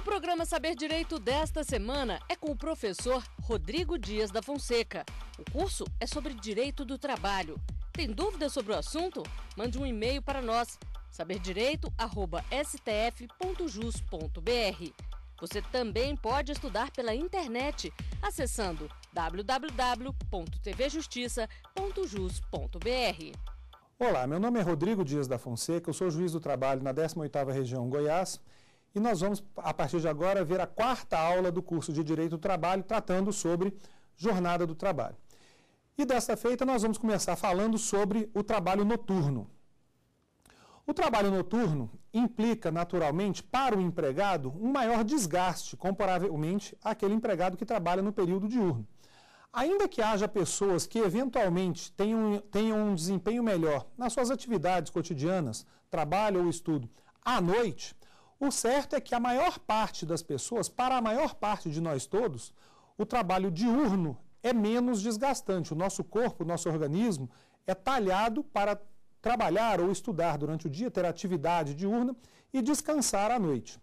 O programa Saber Direito desta semana é com o professor Rodrigo Dias da Fonseca. O curso é sobre direito do trabalho. Tem dúvidas sobre o assunto? Mande um e-mail para nós, saberdireito.stf.jus.br. Você também pode estudar pela internet acessando www.tvjustiça.jus.br. Olá, meu nome é Rodrigo Dias da Fonseca, eu sou juiz do trabalho na 18ª Região Goiás e nós vamos, a partir de agora, ver a quarta aula do curso de Direito do Trabalho, tratando sobre jornada do trabalho. E desta feita, nós vamos começar falando sobre o trabalho noturno. O trabalho noturno implica, naturalmente, para o empregado, um maior desgaste, comparavelmente àquele empregado que trabalha no período diurno. Ainda que haja pessoas que eventualmente tenham, tenham um desempenho melhor nas suas atividades cotidianas, trabalho ou estudo, à noite, o certo é que a maior parte das pessoas, para a maior parte de nós todos, o trabalho diurno é menos desgastante. O nosso corpo, o nosso organismo é talhado para trabalhar ou estudar durante o dia, ter atividade diurna e descansar à noite.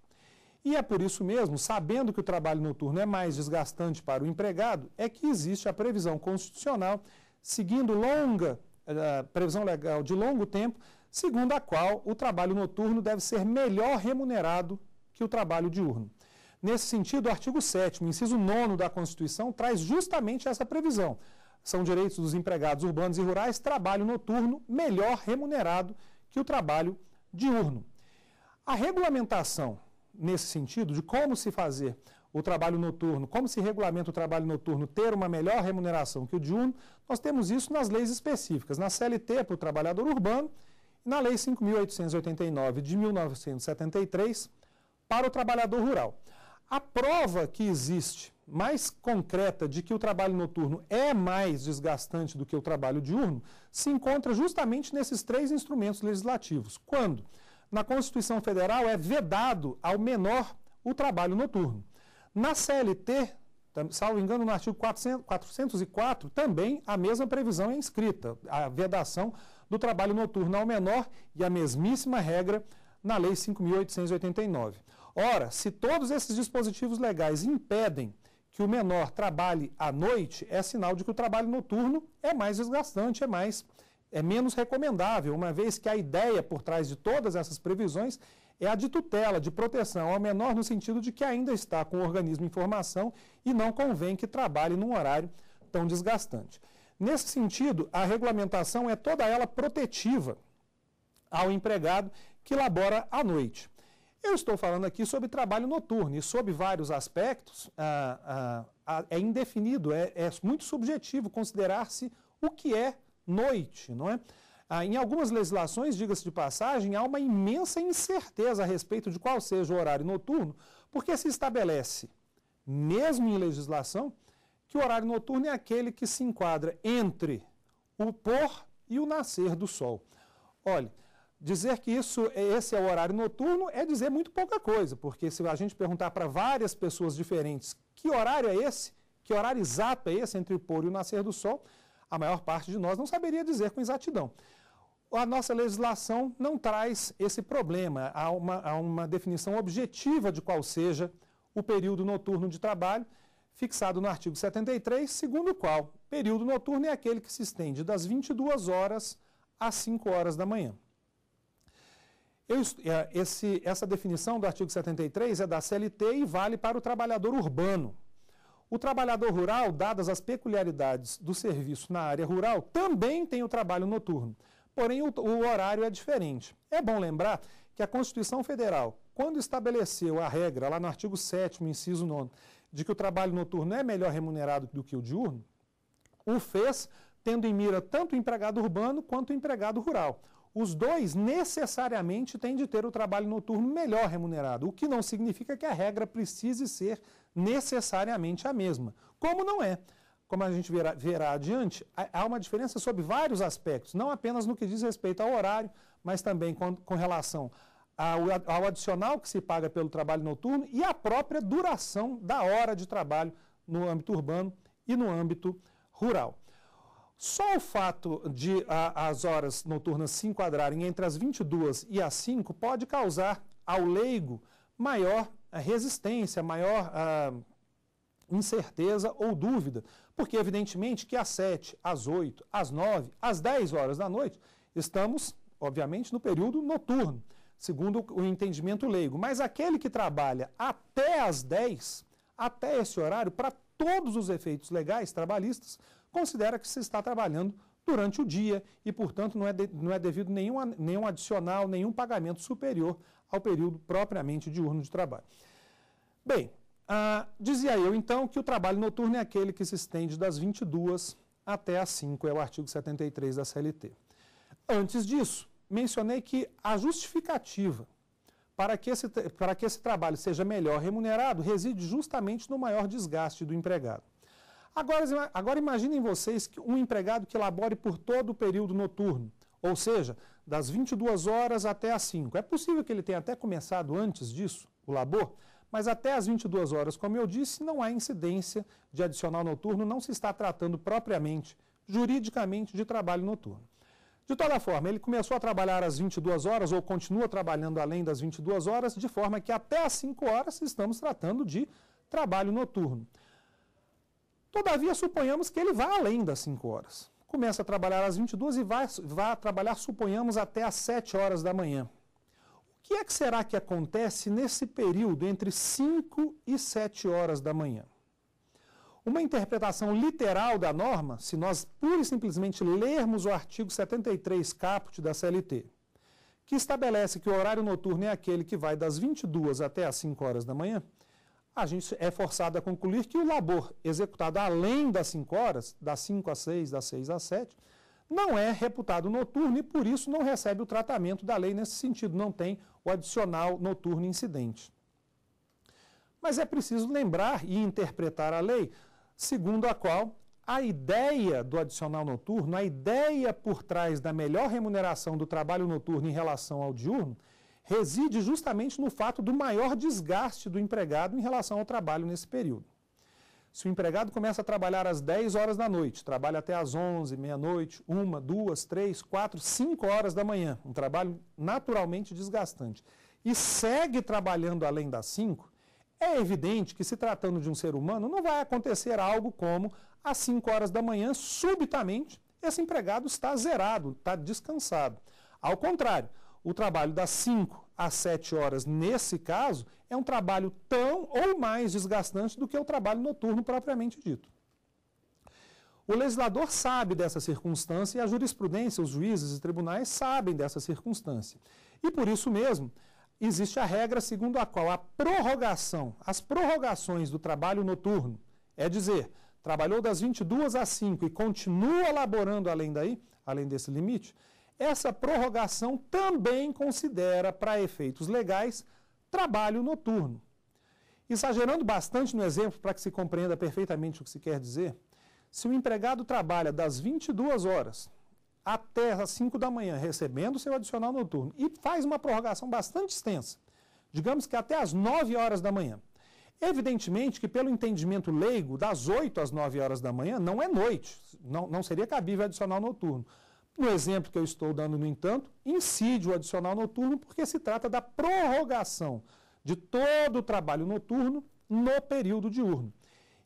E é por isso mesmo, sabendo que o trabalho noturno é mais desgastante para o empregado, é que existe a previsão constitucional, seguindo longa, a eh, previsão legal de longo tempo, segundo a qual o trabalho noturno deve ser melhor remunerado que o trabalho diurno. Nesse sentido, o artigo 7, inciso 9 da Constituição, traz justamente essa previsão. São direitos dos empregados urbanos e rurais trabalho noturno melhor remunerado que o trabalho diurno. A regulamentação, nesse sentido, de como se fazer o trabalho noturno, como se regulamenta o trabalho noturno ter uma melhor remuneração que o diurno, nós temos isso nas leis específicas, na CLT para o trabalhador urbano na Lei 5.889 de 1973 para o trabalhador rural. A prova que existe mais concreta de que o trabalho noturno é mais desgastante do que o trabalho diurno se encontra justamente nesses três instrumentos legislativos. Quando, na Constituição Federal, é vedado ao menor o trabalho noturno. Na CLT, salvo engano, no artigo 400, 404, também a mesma previsão é inscrita, a vedação do trabalho noturno ao menor e a mesmíssima regra na Lei 5.889. Ora, se todos esses dispositivos legais impedem que o menor trabalhe à noite, é sinal de que o trabalho noturno é mais desgastante, é mais é menos recomendável, uma vez que a ideia por trás de todas essas previsões é a de tutela, de proteção ao menor, no sentido de que ainda está com o organismo em formação e não convém que trabalhe num horário tão desgastante. Nesse sentido, a regulamentação é toda ela protetiva ao empregado que labora à noite. Eu estou falando aqui sobre trabalho noturno e sobre vários aspectos ah, ah, ah, é indefinido, é, é muito subjetivo considerar-se o que é noite, não é? Ah, em algumas legislações, diga-se de passagem, há uma imensa incerteza a respeito de qual seja o horário noturno, porque se estabelece, mesmo em legislação, que o horário noturno é aquele que se enquadra entre o pôr e o nascer do sol. Olha, dizer que isso, é, esse é o horário noturno é dizer muito pouca coisa, porque se a gente perguntar para várias pessoas diferentes que horário é esse, que horário exato é esse entre o pôr e o nascer do sol, a maior parte de nós não saberia dizer com exatidão. A nossa legislação não traz esse problema, há uma, há uma definição objetiva de qual seja o período noturno de trabalho fixado no artigo 73, segundo o qual período noturno é aquele que se estende das 22 horas às 5 horas da manhã. Eu, é, esse, essa definição do artigo 73 é da CLT e vale para o trabalhador urbano. O trabalhador rural, dadas as peculiaridades do serviço na área rural, também tem o trabalho noturno. Porém, o, o horário é diferente. É bom lembrar que a Constituição Federal, quando estabeleceu a regra, lá no artigo 7, inciso 9, de que o trabalho noturno é melhor remunerado do que o diurno, o fez tendo em mira tanto o empregado urbano quanto o empregado rural. Os dois necessariamente têm de ter o trabalho noturno melhor remunerado, o que não significa que a regra precise ser necessariamente a mesma. Como não é? Como a gente verá, verá adiante, há uma diferença sobre vários aspectos, não apenas no que diz respeito ao horário, mas também com, com relação ao adicional que se paga pelo trabalho noturno e a própria duração da hora de trabalho no âmbito urbano e no âmbito rural. Só o fato de a, as horas noturnas se enquadrarem entre as 22 e as 5 pode causar ao leigo maior eh, resistência, maior ah, incerteza ou dúvida, porque evidentemente que às 7, às 8, às 9, às 10 horas da noite estamos, obviamente, no período noturno segundo o entendimento leigo. Mas aquele que trabalha até as 10, até esse horário, para todos os efeitos legais trabalhistas, considera que se está trabalhando durante o dia e, portanto, não é, de, não é devido nenhum, nenhum adicional, nenhum pagamento superior ao período propriamente diurno de trabalho. Bem, ah, dizia eu então que o trabalho noturno é aquele que se estende das 22 até às 5, é o artigo 73 da CLT. Antes disso, mencionei que a justificativa para que, esse, para que esse trabalho seja melhor remunerado reside justamente no maior desgaste do empregado. Agora, agora imaginem vocês que um empregado que labore por todo o período noturno, ou seja, das 22 horas até as 5. É possível que ele tenha até começado antes disso, o labor, mas até as 22 horas, como eu disse, não há incidência de adicional noturno, não se está tratando propriamente, juridicamente, de trabalho noturno. De toda forma, ele começou a trabalhar às 22 horas ou continua trabalhando além das 22 horas, de forma que até às 5 horas estamos tratando de trabalho noturno. Todavia, suponhamos que ele vá além das 5 horas. Começa a trabalhar às 22 e vai, vai trabalhar, suponhamos, até às 7 horas da manhã. O que é que será que acontece nesse período entre 5 e 7 horas da manhã? Uma interpretação literal da norma, se nós pura e simplesmente lermos o artigo 73 caput da CLT, que estabelece que o horário noturno é aquele que vai das 22 até as 5 horas da manhã, a gente é forçado a concluir que o labor executado além das 5 horas, das 5 às 6, das 6 às 7, não é reputado noturno e por isso não recebe o tratamento da lei nesse sentido, não tem o adicional noturno incidente. Mas é preciso lembrar e interpretar a lei segundo a qual a ideia do adicional noturno, a ideia por trás da melhor remuneração do trabalho noturno em relação ao diurno, reside justamente no fato do maior desgaste do empregado em relação ao trabalho nesse período. Se o empregado começa a trabalhar às 10 horas da noite, trabalha até às 11, meia-noite, 1, 2, 3, 4, 5 horas da manhã, um trabalho naturalmente desgastante, e segue trabalhando além das 5, é evidente que, se tratando de um ser humano, não vai acontecer algo como às 5 horas da manhã, subitamente, esse empregado está zerado, está descansado. Ao contrário, o trabalho das 5 às 7 horas, nesse caso, é um trabalho tão ou mais desgastante do que o trabalho noturno propriamente dito. O legislador sabe dessa circunstância e a jurisprudência, os juízes e tribunais sabem dessa circunstância. E por isso mesmo, existe a regra segundo a qual a prorrogação, as prorrogações do trabalho noturno, é dizer, trabalhou das 22 às 5 e continua laborando além daí, além desse limite, essa prorrogação também considera para efeitos legais trabalho noturno. Exagerando bastante no exemplo para que se compreenda perfeitamente o que se quer dizer, se o empregado trabalha das 22 horas até às 5 da manhã recebendo seu adicional noturno e faz uma prorrogação bastante extensa, digamos que até às 9 horas da manhã. Evidentemente que, pelo entendimento leigo, das 8 às 9 horas da manhã não é noite, não, não seria cabível adicional noturno. No exemplo que eu estou dando, no entanto, incide o adicional noturno porque se trata da prorrogação de todo o trabalho noturno no período diurno.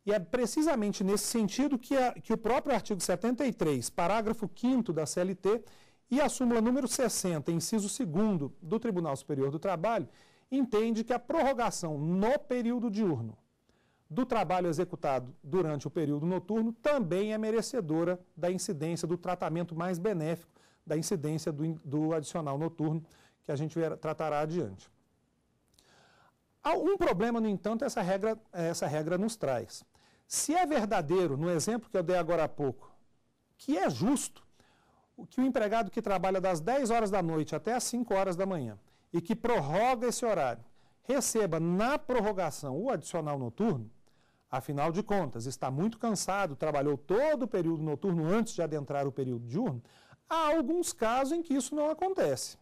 E é precisamente nesse sentido que, a, que o próprio artigo 73, parágrafo 5 da CLT e a súmula número 60, inciso 2 do Tribunal Superior do Trabalho, entende que a prorrogação no período diurno do trabalho executado durante o período noturno também é merecedora da incidência do tratamento mais benéfico, da incidência do, do adicional noturno, que a gente tratará adiante. Um problema, no entanto, essa regra, essa regra nos traz. Se é verdadeiro, no exemplo que eu dei agora há pouco, que é justo, que o empregado que trabalha das 10 horas da noite até as 5 horas da manhã e que prorroga esse horário, receba na prorrogação o adicional noturno, afinal de contas, está muito cansado, trabalhou todo o período noturno antes de adentrar o período diurno, há alguns casos em que isso não acontece.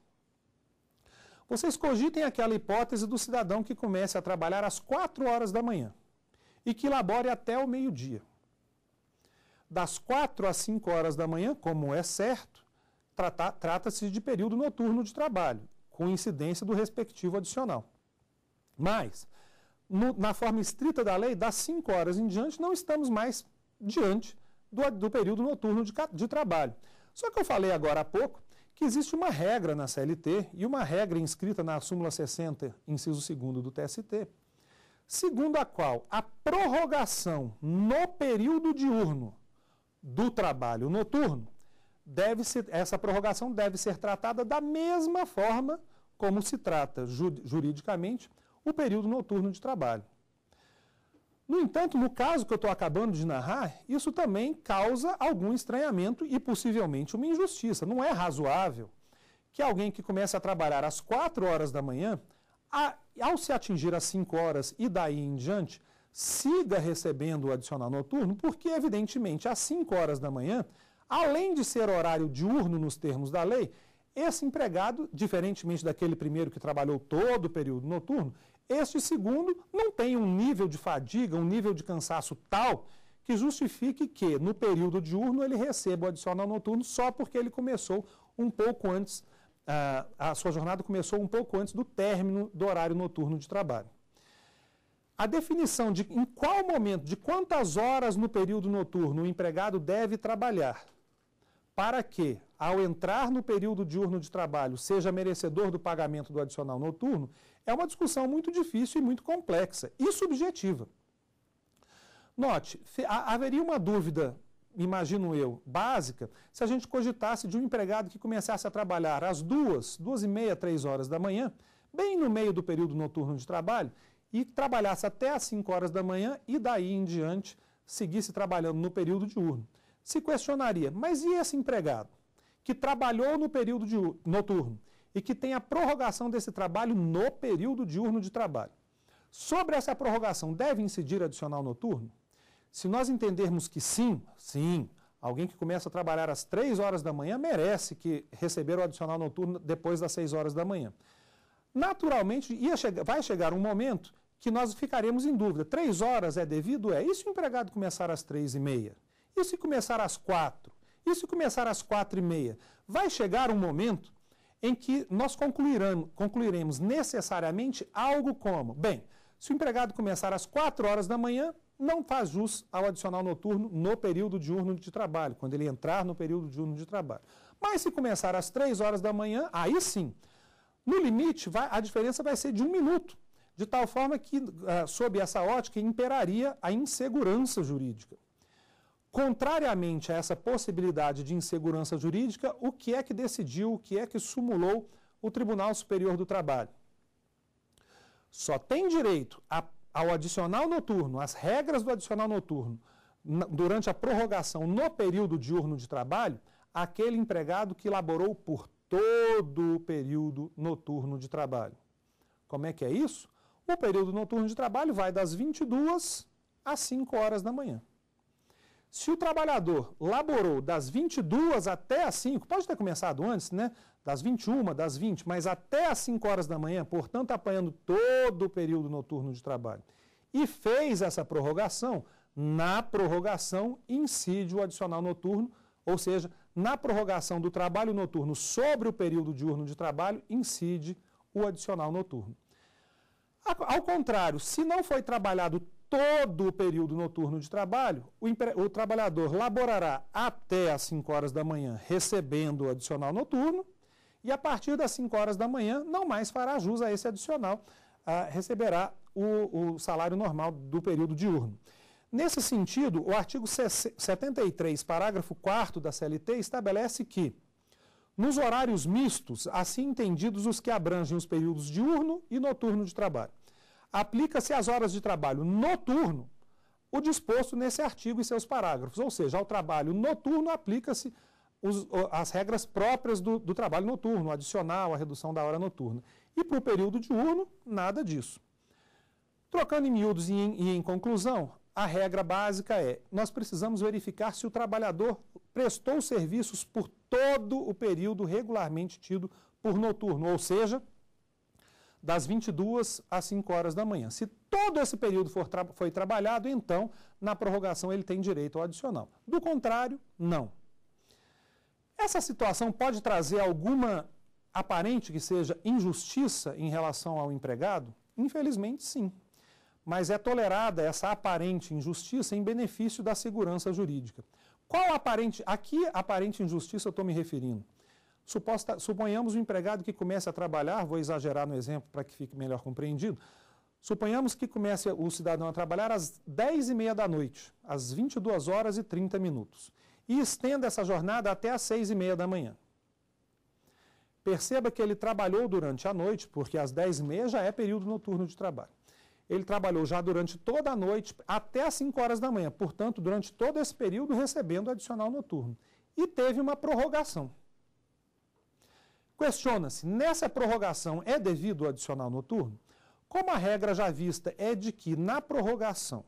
Vocês cogitem aquela hipótese do cidadão que comece a trabalhar às 4 horas da manhã e que labore até o meio-dia. Das quatro às cinco horas da manhã, como é certo, trata-se de período noturno de trabalho, com incidência do respectivo adicional. Mas, no, na forma estrita da lei, das 5 horas em diante, não estamos mais diante do, do período noturno de, de trabalho. Só que eu falei agora há pouco que existe uma regra na CLT e uma regra inscrita na súmula 60, inciso 2 do TST, segundo a qual a prorrogação no período diurno do trabalho noturno deve ser, essa prorrogação deve ser tratada da mesma forma como se trata juridicamente o período noturno de trabalho. No entanto, no caso que eu estou acabando de narrar, isso também causa algum estranhamento e possivelmente uma injustiça. Não é razoável que alguém que comece a trabalhar às 4 horas da manhã a, ao se atingir as 5 horas e daí em diante, siga recebendo o adicional noturno, porque, evidentemente, às 5 horas da manhã, além de ser horário diurno nos termos da lei, esse empregado, diferentemente daquele primeiro que trabalhou todo o período noturno, este segundo não tem um nível de fadiga, um nível de cansaço tal que justifique que, no período diurno, ele receba o adicional noturno só porque ele começou um pouco antes ah, a, sua jornada começou um pouco antes do término do horário noturno de trabalho. A definição de em qual momento, de quantas horas no período noturno o empregado deve trabalhar para que, ao entrar no período diurno de trabalho, seja merecedor do pagamento do adicional noturno, é uma discussão muito difícil e muito complexa e subjetiva. Note, haveria uma dúvida imagino eu, básica, se a gente cogitasse de um empregado que começasse a trabalhar às duas, duas e meia, três horas da manhã, bem no meio do período noturno de trabalho, e trabalhasse até às 5 horas da manhã e daí em diante seguisse trabalhando no período diurno. Se questionaria, mas e esse empregado que trabalhou no período diurno, noturno e que tem a prorrogação desse trabalho no período diurno de trabalho? Sobre essa prorrogação, deve incidir adicional noturno? Se nós entendermos que sim, sim, alguém que começa a trabalhar às 3 horas da manhã merece que receber o adicional noturno depois das 6 horas da manhã. Naturalmente, ia vai chegar um momento que nós ficaremos em dúvida. Três horas é devido? É. E se o empregado começar às três e meia? E se começar às quatro? E se começar às quatro e meia? Vai chegar um momento em que nós concluiremos necessariamente algo como, bem, se o empregado começar às quatro horas da manhã, não faz jus ao adicional noturno no período diurno de trabalho, quando ele entrar no período diurno de trabalho. Mas se começar às 3 horas da manhã, aí sim, no limite, vai, a diferença vai ser de um minuto. De tal forma que, ah, sob essa ótica, imperaria a insegurança jurídica. Contrariamente a essa possibilidade de insegurança jurídica, o que é que decidiu, o que é que sumulou o Tribunal Superior do Trabalho? Só tem direito a ao adicional noturno, as regras do adicional noturno, durante a prorrogação no período diurno de trabalho, aquele empregado que laborou por todo o período noturno de trabalho. Como é que é isso? O período noturno de trabalho vai das 22 às 5 horas da manhã. Se o trabalhador laborou das 22 até as 5, pode ter começado antes, né? Das 21, das 20, mas até as 5 horas da manhã, portanto, apanhando todo o período noturno de trabalho, e fez essa prorrogação, na prorrogação incide o adicional noturno, ou seja, na prorrogação do trabalho noturno sobre o período diurno de trabalho, incide o adicional noturno. Ao contrário, se não foi trabalhado todo o período noturno de trabalho, o, o trabalhador laborará até as 5 horas da manhã recebendo o adicional noturno e a partir das 5 horas da manhã não mais fará jus a esse adicional, ah, receberá o, o salário normal do período diurno. Nesse sentido, o artigo 73, parágrafo 4 da CLT estabelece que nos horários mistos, assim entendidos os que abrangem os períodos diurno e noturno de trabalho aplica-se às horas de trabalho noturno o disposto nesse artigo e seus parágrafos, ou seja, ao trabalho noturno aplica-se as regras próprias do, do trabalho noturno, adicional, a redução da hora noturna. E para o período diurno, nada disso. Trocando em miúdos e em, e em conclusão, a regra básica é: nós precisamos verificar se o trabalhador prestou serviços por todo o período regularmente tido por noturno, ou seja, das 22 às 5 horas da manhã. Se todo esse período for tra foi trabalhado, então, na prorrogação, ele tem direito ao adicional. Do contrário, não. Essa situação pode trazer alguma aparente que seja injustiça em relação ao empregado? Infelizmente, sim. Mas é tolerada essa aparente injustiça em benefício da segurança jurídica. Qual aparente? Aqui, aparente injustiça, eu estou me referindo Suposta, suponhamos um empregado que comece a trabalhar, vou exagerar no exemplo para que fique melhor compreendido, Suponhamos que comece o cidadão a trabalhar às 10h30 da noite, às 22 horas e 30 minutos, e estenda essa jornada até às 6h30 da manhã. Perceba que ele trabalhou durante a noite, porque às 10h30 já é período noturno de trabalho. Ele trabalhou já durante toda a noite, até às 5 horas da manhã, portanto, durante todo esse período recebendo adicional noturno. E teve uma prorrogação. Questiona-se: nessa prorrogação é devido o adicional noturno? Como a regra já vista é de que na prorrogação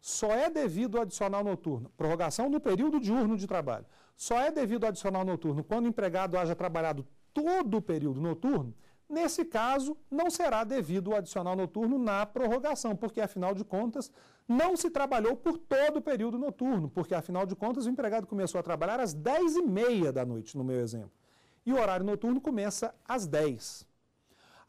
só é devido o adicional noturno, prorrogação no período diurno de trabalho, só é devido o adicional noturno quando o empregado haja trabalhado todo o período noturno, nesse caso não será devido o adicional noturno na prorrogação, porque afinal de contas não se trabalhou por todo o período noturno, porque afinal de contas o empregado começou a trabalhar às 10h30 da noite, no meu exemplo e o horário noturno começa às 10.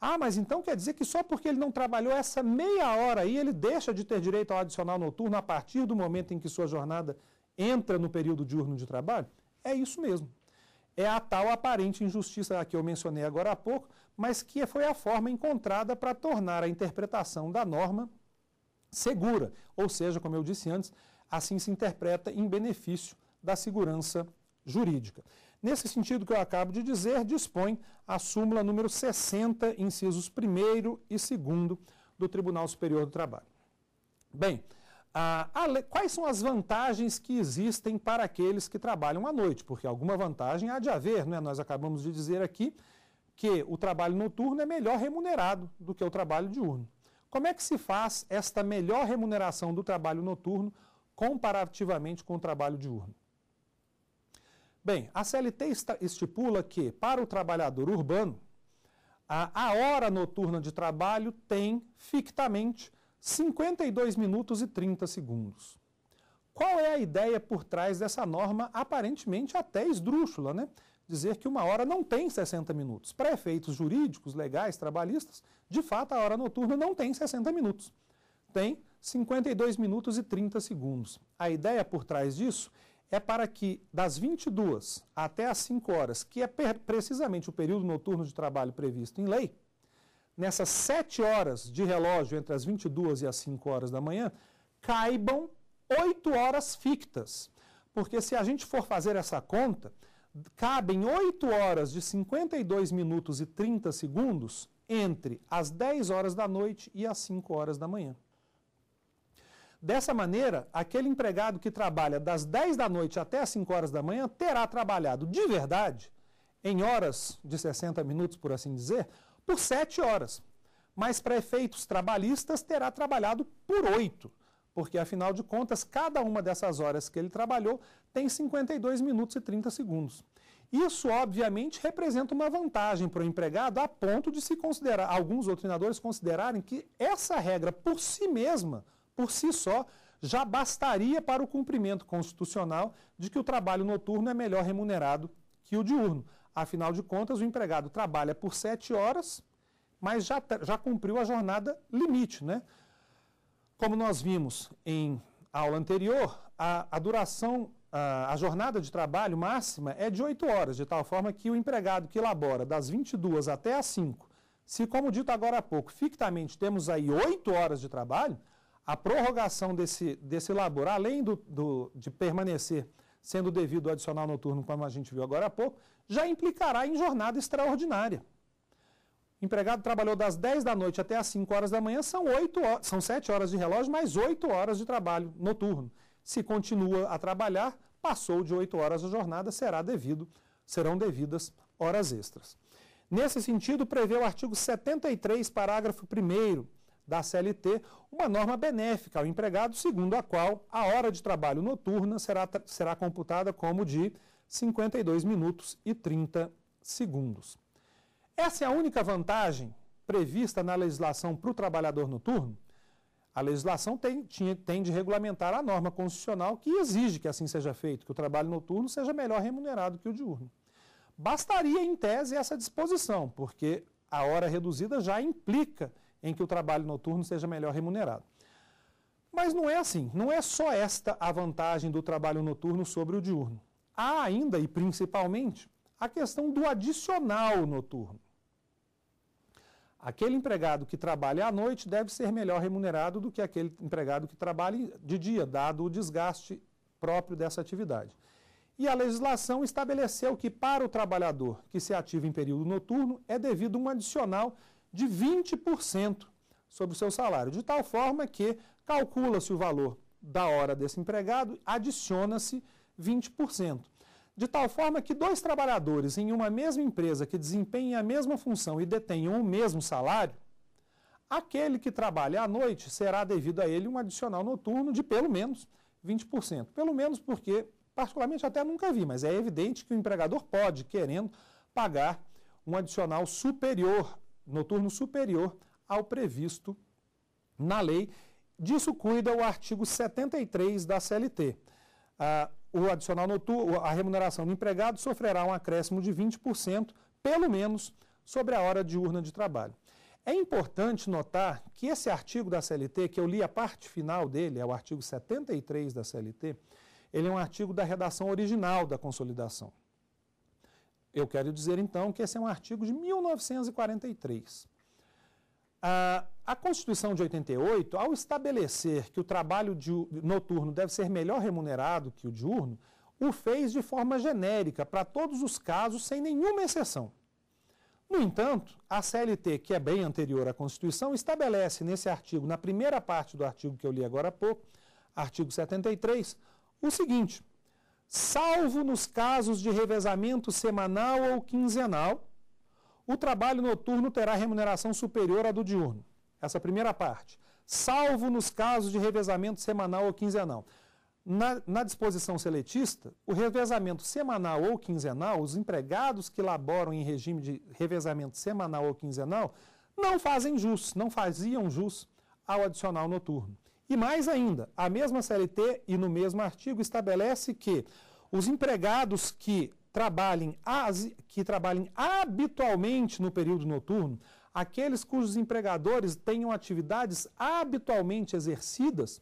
Ah, mas então quer dizer que só porque ele não trabalhou essa meia hora aí, ele deixa de ter direito ao adicional noturno a partir do momento em que sua jornada entra no período diurno de trabalho? É isso mesmo. É a tal aparente injustiça que eu mencionei agora há pouco, mas que foi a forma encontrada para tornar a interpretação da norma segura. Ou seja, como eu disse antes, assim se interpreta em benefício da segurança jurídica. Nesse sentido que eu acabo de dizer, dispõe a súmula número 60, incisos 1 e 2 do Tribunal Superior do Trabalho. Bem, a, a, quais são as vantagens que existem para aqueles que trabalham à noite? Porque alguma vantagem há de haver, não é? Nós acabamos de dizer aqui que o trabalho noturno é melhor remunerado do que o trabalho diurno. Como é que se faz esta melhor remuneração do trabalho noturno comparativamente com o trabalho diurno? Bem, a CLT estipula que, para o trabalhador urbano, a, hora noturna de trabalho tem, fictamente, 52 minutos e 30 segundos. Qual é a ideia por trás dessa norma, aparentemente até esdrúxula, né? Dizer que uma hora não tem 60 minutos. Para efeitos jurídicos, legais, trabalhistas, de fato a hora noturna não tem 60 minutos. Tem 52 minutos e 30 segundos. A ideia por trás disso é para que das 22 até as 5 horas, que é precisamente o período noturno de trabalho previsto em lei, nessas 7 horas de relógio entre as 22 e as 5 horas da manhã, caibam 8 horas fictas. Porque se a gente for fazer essa conta, cabem 8 horas de 52 minutos e 30 segundos entre as 10 horas da noite e as 5 horas da manhã. Dessa maneira, aquele empregado que trabalha das 10 da noite até as 5 horas da manhã terá trabalhado de verdade, em horas de 60 minutos, por assim dizer, por 7 horas. Mas para efeitos trabalhistas, terá trabalhado por 8 porque afinal de contas, cada uma dessas horas que ele trabalhou tem 52 minutos e 30 segundos. Isso, obviamente, representa uma vantagem para o empregado a ponto de se considerar, alguns doutrinadores considerarem que essa regra por si mesma por si só, já bastaria para o cumprimento constitucional de que o trabalho noturno é melhor remunerado que o diurno. Afinal de contas, o empregado trabalha por sete horas, mas já, já cumpriu a jornada limite. Né? Como nós vimos em aula anterior, a, a duração, a, a, jornada de trabalho máxima é de oito horas, de tal forma que o empregado que elabora das 22 até as 5, se, como dito agora há pouco, fictamente temos aí oito horas de trabalho, a prorrogação desse, desse labor, além do, do, de permanecer sendo devido ao adicional noturno, como a gente viu agora há pouco, já implicará em jornada extraordinária. O empregado trabalhou das 10 da noite até as 5 horas da manhã, são, 8 horas, são 7 horas de relógio, mais 8 horas de trabalho noturno. Se continua a trabalhar, passou de 8 horas a jornada, será devido, serão devidas horas extras. Nesse sentido, prevê o artigo 73, parágrafo 1 da CLT, uma norma benéfica ao empregado, segundo a qual a hora de trabalho noturna será, será computada como de 52 minutos e 30 segundos. Essa é a única vantagem prevista na legislação para o trabalhador noturno? A legislação tem, tinha, tem de regulamentar a norma constitucional que exige que assim seja feito, que o trabalho noturno seja melhor remunerado que o diurno. Bastaria, em tese, essa disposição, porque a hora reduzida já implica em que o trabalho noturno seja melhor remunerado. Mas não é assim, não é só esta a vantagem do trabalho noturno sobre o diurno. Há ainda e principalmente a questão do adicional noturno. Aquele empregado que trabalha à noite deve ser melhor remunerado do que aquele empregado que trabalha de dia, dado o desgaste próprio dessa atividade. E a legislação estabeleceu que para o trabalhador que se ativa em período noturno é devido um adicional de 20% sobre o seu salário, de tal forma que calcula-se o valor da hora desse empregado, adiciona-se 20%. De tal forma que dois trabalhadores em uma mesma empresa que desempenhem a mesma função e detenham o mesmo salário, aquele que trabalha à noite será devido a ele um adicional noturno de pelo menos 20%. Pelo menos porque, particularmente, até nunca vi, mas é evidente que o empregador pode, querendo, pagar um adicional superior noturno superior ao previsto na lei. Disso cuida o artigo 73 da CLT. Ah, o adicional noturno, a remuneração do empregado sofrerá um acréscimo de 20%, pelo menos, sobre a hora diurna de trabalho. É importante notar que esse artigo da CLT, que eu li a parte final dele, é o artigo 73 da CLT, ele é um artigo da redação original da consolidação. Eu quero dizer, então, que esse é um artigo de 1943. A, ah, a Constituição de 88, ao estabelecer que o trabalho de, noturno deve ser melhor remunerado que o diurno, o fez de forma genérica para todos os casos, sem nenhuma exceção. No entanto, a CLT, que é bem anterior à Constituição, estabelece nesse artigo, na primeira parte do artigo que eu li agora há pouco, artigo 73, o seguinte: salvo nos casos de revezamento semanal ou quinzenal, o trabalho noturno terá remuneração superior à do diurno. Essa primeira parte. Salvo nos casos de revezamento semanal ou quinzenal. Na, na, disposição seletista, o revezamento semanal ou quinzenal, os empregados que laboram em regime de revezamento semanal ou quinzenal, não fazem jus, não faziam jus ao adicional noturno. E mais ainda, a mesma CLT e no mesmo artigo estabelece que os empregados que trabalhem, que trabalhem habitualmente no período noturno, aqueles cujos empregadores tenham atividades habitualmente exercidas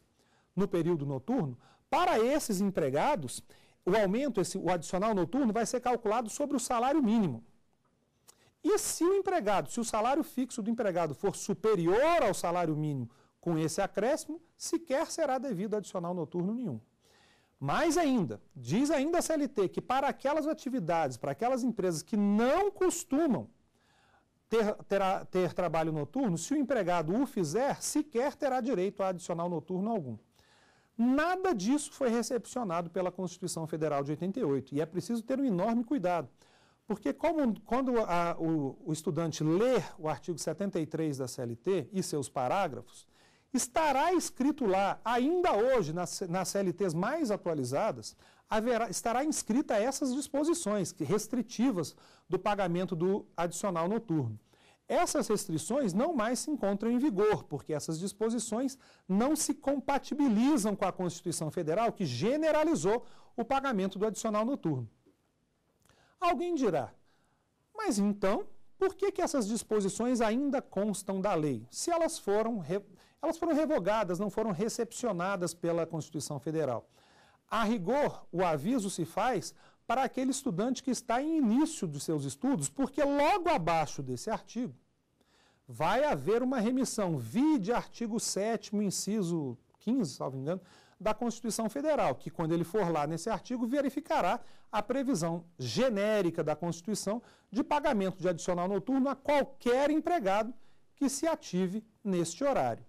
no período noturno, para esses empregados, o aumento, esse, o adicional noturno, vai ser calculado sobre o salário mínimo. E se o empregado, se o salário fixo do empregado for superior ao salário mínimo com esse acréscimo, sequer será devido adicional noturno nenhum. Mais ainda, diz ainda a CLT que para aquelas atividades, para aquelas empresas que não costumam ter, ter ter trabalho noturno, se o empregado o fizer, sequer terá direito a adicional noturno algum. Nada disso foi recepcionado pela Constituição Federal de 88 e é preciso ter um enorme cuidado, porque como, quando a, o, o estudante ler o artigo 73 da CLT e seus parágrafos, Estará escrito lá, ainda hoje, nas, nas CLTs mais atualizadas, haverá, estará inscrita essas disposições restritivas do pagamento do adicional noturno. Essas restrições não mais se encontram em vigor, porque essas disposições não se compatibilizam com a Constituição Federal, que generalizou o pagamento do adicional noturno. Alguém dirá, mas então, por que, que essas disposições ainda constam da lei, se elas foram elas foram revogadas, não foram recepcionadas pela Constituição Federal. A rigor, o aviso se faz para aquele estudante que está em início dos seus estudos, porque logo abaixo desse artigo vai haver uma remissão, vide artigo 7 inciso 15, salvo engano, da Constituição Federal, que quando ele for lá nesse artigo verificará a previsão genérica da Constituição de pagamento de adicional noturno a qualquer empregado que se ative neste horário.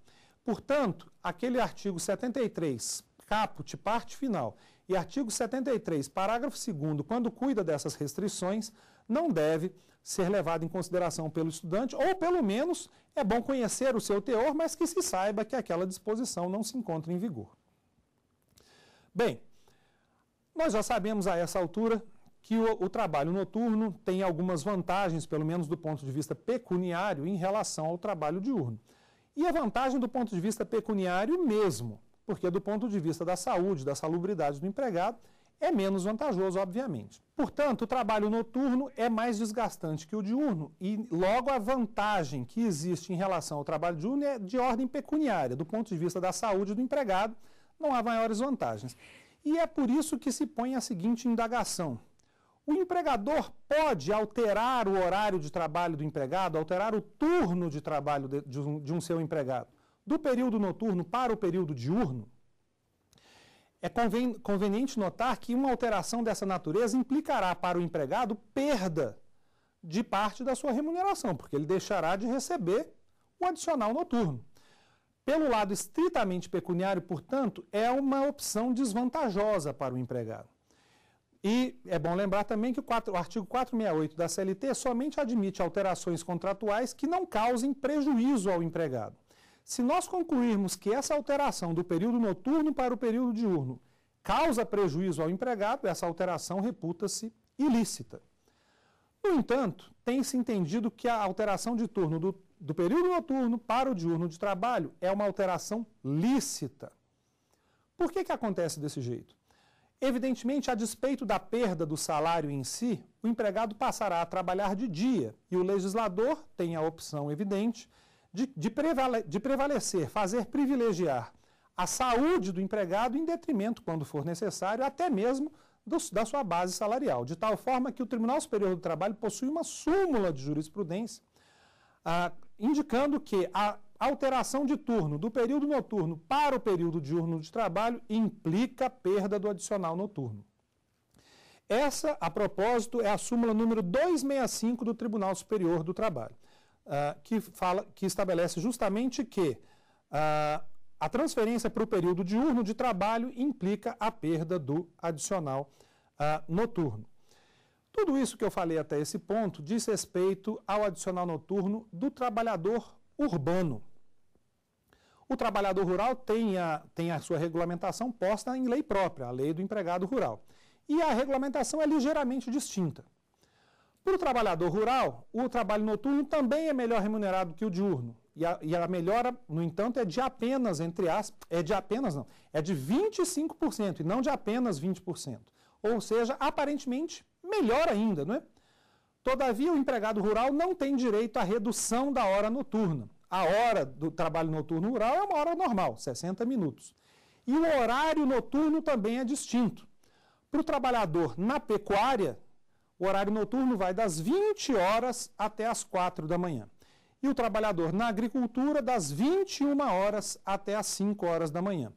Portanto, aquele artigo 73, caput, parte final, e artigo 73, parágrafo 2, quando cuida dessas restrições, não deve ser levado em consideração pelo estudante, ou pelo menos é bom conhecer o seu teor, mas que se saiba que aquela disposição não se encontra em vigor. Bem, nós já sabemos a essa altura que o, o, trabalho noturno tem algumas vantagens, pelo menos do ponto de vista pecuniário, em relação ao trabalho diurno. E a vantagem do ponto de vista pecuniário mesmo, porque do ponto de vista da saúde, da salubridade do empregado, é menos vantajoso, obviamente. Portanto, o trabalho noturno é mais desgastante que o diurno e logo a vantagem que existe em relação ao trabalho diurno é de ordem pecuniária, do ponto de vista da saúde do empregado, não há maiores vantagens. E é por isso que se põe a seguinte indagação: o empregador pode alterar o horário de trabalho do empregado, alterar o turno de trabalho de, de, um, de um seu empregado, do período noturno para o período diurno? É conven, conveniente notar que uma alteração dessa natureza implicará para o empregado perda de parte da sua remuneração, porque ele deixará de receber o adicional noturno. Pelo lado estritamente pecuniário, portanto, é uma opção desvantajosa para o empregado. E é bom lembrar também que o, 4, o artigo 468 da CLT somente admite alterações contratuais que não causem prejuízo ao empregado. Se nós concluirmos que essa alteração do período noturno para o período diurno causa prejuízo ao empregado, essa alteração reputa-se ilícita. No entanto, tem-se entendido que a alteração de turno do, do período noturno para o diurno de trabalho é uma alteração lícita. Por que, que acontece desse jeito? Evidentemente, a despeito da perda do salário em si, o empregado passará a trabalhar de dia e o legislador tem a opção evidente de, de, prevale, de prevalecer, fazer privilegiar a saúde do empregado em detrimento, quando for necessário, até mesmo do, da sua base salarial. De tal forma que o Tribunal Superior do Trabalho possui uma súmula de jurisprudência ah, indicando que a alteração de turno do período noturno para o período diurno de trabalho implica perda do adicional noturno. Essa, a propósito, é a súmula número 265 do Tribunal Superior do Trabalho, uh, que, fala, que estabelece justamente que uh, a transferência para o período diurno de trabalho implica a perda do adicional uh, noturno. Tudo isso que eu falei até esse ponto diz respeito ao adicional noturno do trabalhador urbano. O trabalhador rural tem a, tem a sua regulamentação posta em lei própria, a lei do empregado rural. E a regulamentação é ligeiramente distinta. Para o trabalhador rural, o trabalho noturno também é melhor remunerado que o diurno. E a, e a melhora, no entanto, é de apenas, entre aspas, é de apenas não, é de 25% e não de apenas 20%. Ou seja, aparentemente melhor ainda, não é? Todavia, o empregado rural não tem direito à redução da hora noturna a hora do trabalho noturno rural é uma hora normal, 60 minutos. E o horário noturno também é distinto. Para o trabalhador na pecuária, o horário noturno vai das 20 horas até as 4 da manhã. E o trabalhador na agricultura, das 21 horas até as 5 horas da manhã.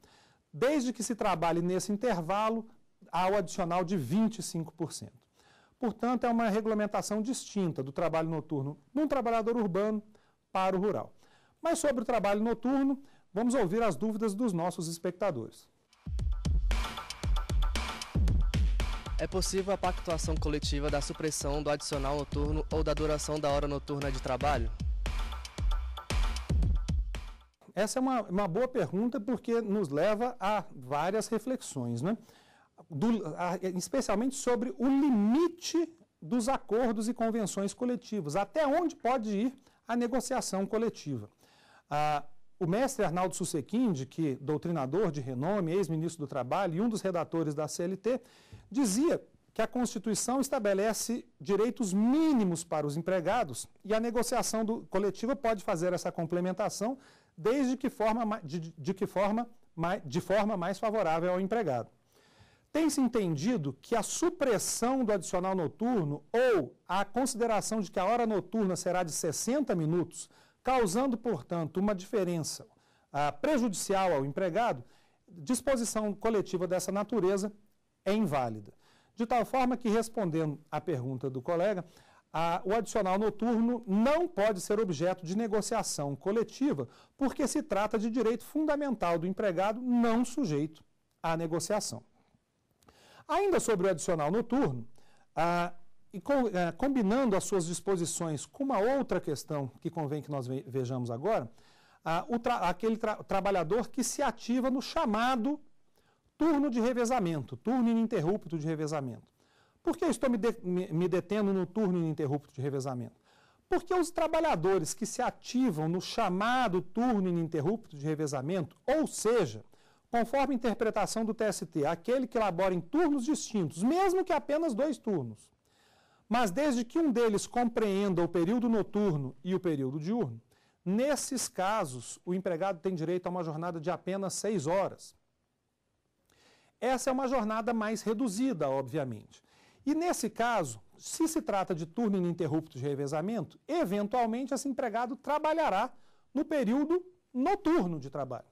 Desde que se trabalhe nesse intervalo, há o adicional de 25%. Portanto, é uma regulamentação distinta do trabalho noturno num trabalhador urbano para o rural. Mas sobre o trabalho noturno, vamos ouvir as dúvidas dos nossos espectadores. É possível a pactuação coletiva da supressão do adicional noturno ou da duração da hora noturna de trabalho? Essa é uma, uma boa pergunta porque nos leva a várias reflexões, né? Do, a, especialmente sobre o limite dos acordos e convenções coletivos, até onde pode ir a negociação coletiva. Ah, o mestre Arnaldo Susequinde, que doutrinador de renome, ex-ministro do Trabalho e um dos redatores da CLT, dizia que a Constituição estabelece direitos mínimos para os empregados e a negociação do, coletiva pode fazer essa complementação desde que forma, de, de que forma, de forma mais favorável ao empregado. Tem-se entendido que a supressão do adicional noturno ou a consideração de que a hora noturna será de 60 minutos causando, portanto, uma diferença ah, prejudicial ao empregado, disposição coletiva dessa natureza é inválida. De tal forma que, respondendo à pergunta do colega, o adicional noturno não pode ser objeto de negociação coletiva, porque se trata de direito fundamental do empregado não sujeito à negociação. Ainda sobre o adicional noturno, a, ah, e com, é, combinando as suas disposições com uma outra questão que convém que nós vejamos agora, o tra aquele tra trabalhador que se ativa no chamado turno de revezamento, turno ininterrupto de revezamento. Por que eu estou me, de me detendo no turno ininterrupto de revezamento? Porque os trabalhadores que se ativam no chamado turno ininterrupto de revezamento, ou seja, conforme a interpretação do TST, aquele que elabora em turnos distintos, mesmo que apenas dois turnos, mas desde que um deles compreenda o período noturno e o período diurno, nesses casos, o empregado tem direito a uma jornada de apenas seis horas. Essa é uma jornada mais reduzida, obviamente. E nesse caso, se se trata de turno ininterrupto de revezamento, eventualmente esse empregado trabalhará no período noturno de trabalho.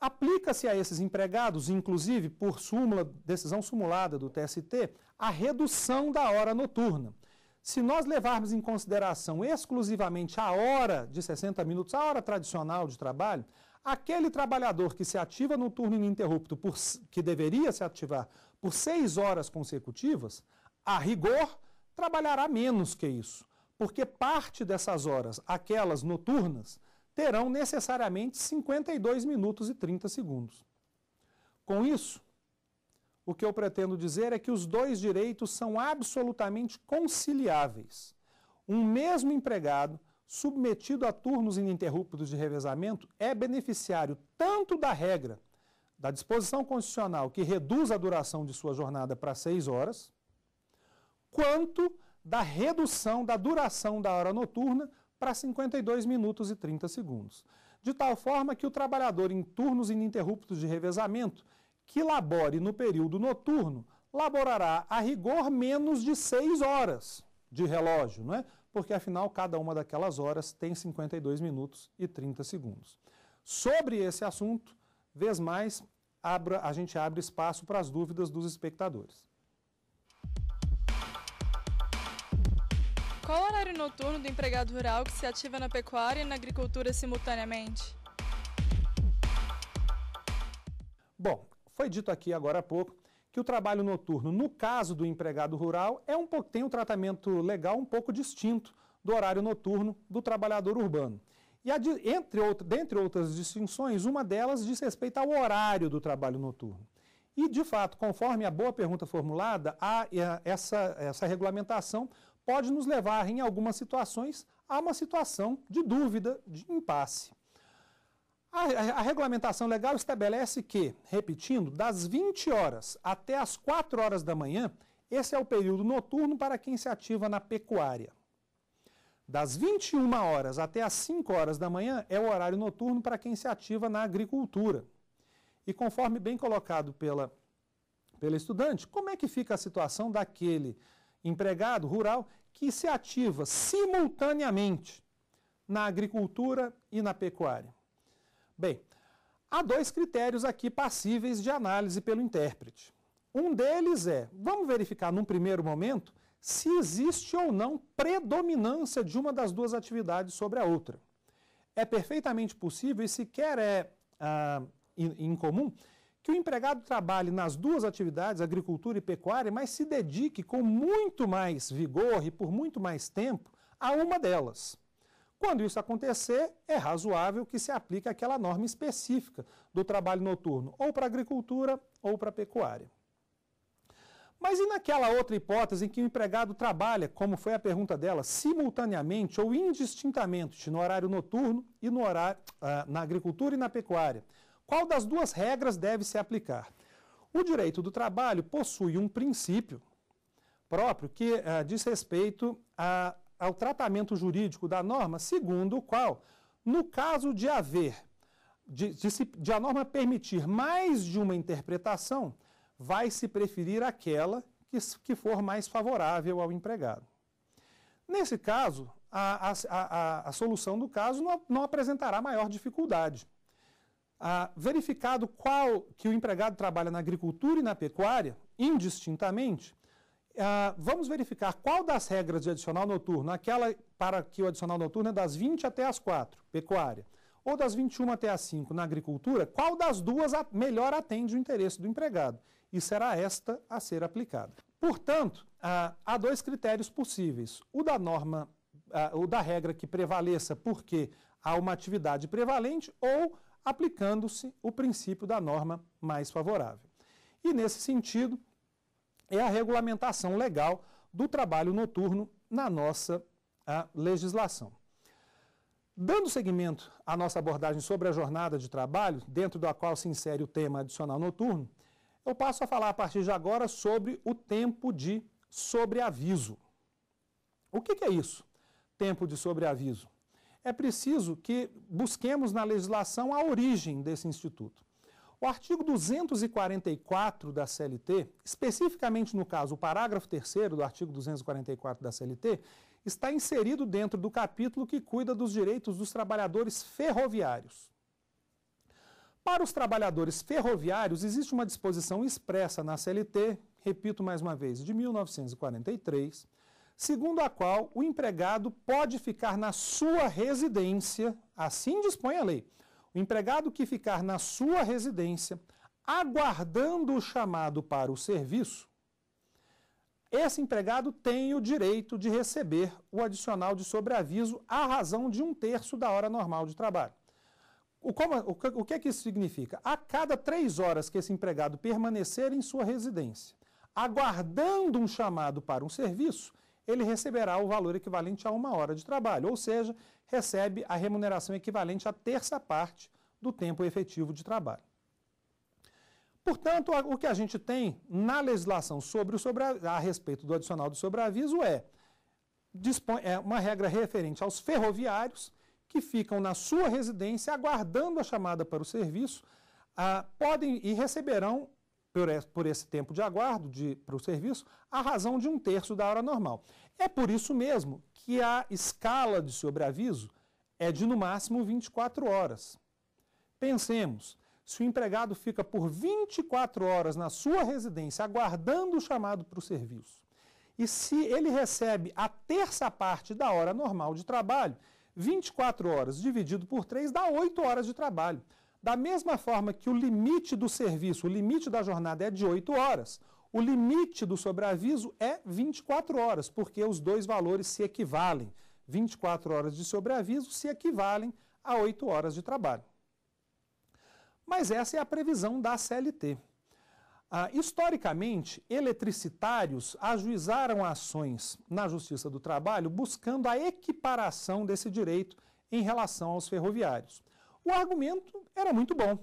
Aplica-se a esses empregados, inclusive por súmula, decisão sumulada do TST, a redução da hora noturna. Se nós levarmos em consideração exclusivamente a hora de 60 minutos, a hora tradicional de trabalho, aquele trabalhador que se ativa no turno ininterrupto, por, que deveria se ativar por seis horas consecutivas, a rigor, trabalhará menos que isso. Porque parte dessas horas, aquelas noturnas, terão necessariamente 52 minutos e 30 segundos. Com isso, o que eu pretendo dizer é que os dois direitos são absolutamente conciliáveis. Um mesmo empregado, submetido a turnos ininterruptos de revezamento, é beneficiário tanto da regra da disposição constitucional que reduz a duração de sua jornada para seis horas, quanto da redução da duração da hora noturna para 52 minutos e 30 segundos, de tal forma que o trabalhador em turnos ininterruptos de revezamento que labore no período noturno laborará a rigor menos de 6 horas de relógio, não é? Porque afinal cada uma daquelas horas tem 52 minutos e 30 segundos. Sobre esse assunto, vez mais, a gente abre espaço para as dúvidas dos espectadores. Qual o horário noturno do empregado rural que se ativa na pecuária e na agricultura simultaneamente? Bom, foi dito aqui agora há pouco que o trabalho noturno, no caso do empregado rural, é um pouco, tem um tratamento legal um pouco distinto do horário noturno do trabalhador urbano. E a, entre dentre outras distinções, uma delas diz respeito ao horário do trabalho noturno. E, de fato, conforme a boa pergunta formulada, há eh, essa, essa regulamentação pode nos levar, em algumas situações, a uma situação de dúvida, de impasse. A, a, a, regulamentação legal estabelece que, repetindo, das 20 horas até as 4 horas da manhã, esse é o período noturno para quem se ativa na pecuária. Das 21 horas até as 5 horas da manhã é o horário noturno para quem se ativa na agricultura. E conforme bem colocado pela, pela estudante, como é que fica a situação daquele empregado rural que se ativa simultaneamente na agricultura e na pecuária. Bem, há dois critérios aqui passíveis de análise pelo intérprete. Um deles é, vamos verificar num primeiro momento, se existe ou não predominância de uma das duas atividades sobre a outra. É perfeitamente possível e sequer é ah, incomum que o empregado trabalhe nas duas atividades, agricultura e pecuária, mas se dedique com muito mais vigor e por muito mais tempo a uma delas. Quando isso acontecer, é razoável que se aplique aquela norma específica do trabalho noturno, ou para a agricultura ou para a pecuária. Mas e naquela outra hipótese em que o empregado trabalha, como foi a pergunta dela, simultaneamente ou indistintamente no horário noturno e no horário ah, na agricultura e na pecuária, qual das duas regras deve se aplicar? O direito do trabalho possui um princípio próprio que uh, diz respeito a, ao tratamento jurídico da norma, segundo o qual, no caso de haver, de, de, se, de a norma permitir mais de uma interpretação, vai se preferir aquela que, que for mais favorável ao empregado. Nesse caso, a, a, a, a solução do caso não, não apresentará maior dificuldade ah, verificado qual que o empregado trabalha na agricultura e na pecuária, indistintamente, ah, vamos verificar qual das regras de adicional noturno, aquela para que o adicional noturno é das 20 até as 4, pecuária, ou das 21 até as 5 na agricultura, qual das duas melhor atende o interesse do empregado? E será esta a ser aplicada. Portanto, ah, há dois critérios possíveis. O da norma, ah, o da regra que prevaleça porque há uma atividade prevalente ou aplicando-se o princípio da norma mais favorável. E nesse sentido, é a regulamentação legal do trabalho noturno na nossa legislação. Dando seguimento à nossa abordagem sobre a jornada de trabalho, dentro da qual se insere o tema adicional noturno, eu passo a falar a partir de agora sobre o tempo de sobreaviso. O que, que é isso? Tempo de sobreaviso é preciso que busquemos na legislação a origem desse instituto. O artigo 244 da CLT, especificamente no caso, o parágrafo 3 do artigo 244 da CLT, está inserido dentro do capítulo que cuida dos direitos dos trabalhadores ferroviários. Para os trabalhadores ferroviários, existe uma disposição expressa na CLT, repito mais uma vez, de 1943, segundo a qual o empregado pode ficar na sua residência, assim dispõe a lei. O empregado que ficar na sua residência, aguardando o chamado para o serviço, esse empregado tem o direito de receber o adicional de sobreaviso à razão de um terço da hora normal de trabalho. O, como, o, o que é que isso significa? A cada três horas que esse empregado permanecer em sua residência, aguardando um chamado para um serviço, ele receberá o valor equivalente a uma hora de trabalho, ou seja, recebe a remuneração equivalente à terça parte do tempo efetivo de trabalho. Portanto, o que a gente tem na legislação sobre o sobre a respeito do adicional do sobreaviso é, dispõe, é uma regra referente aos ferroviários que ficam na sua residência aguardando a chamada para o serviço, ah, podem e receberão por esse tempo de aguardo de, para o serviço a razão de um terço da hora normal. É por isso mesmo que a escala de sobreaviso é de no máximo 24 horas. Pensemos, se o empregado fica por 24 horas na sua residência aguardando o chamado para o serviço, e se ele recebe a terça parte da hora normal de trabalho, 24 horas dividido por 3 dá 8 horas de trabalho. Da mesma forma que o limite do serviço, o limite da jornada é de 8 horas, o limite do sobreaviso é 24 horas, porque os dois valores se equivalem. 24 horas de sobreaviso se equivalem a 8 horas de trabalho. Mas essa é a previsão da CLT. Ah, historicamente, eletricitários ajuizaram ações na Justiça do Trabalho buscando a equiparação desse direito em relação aos ferroviários. O argumento era muito bom.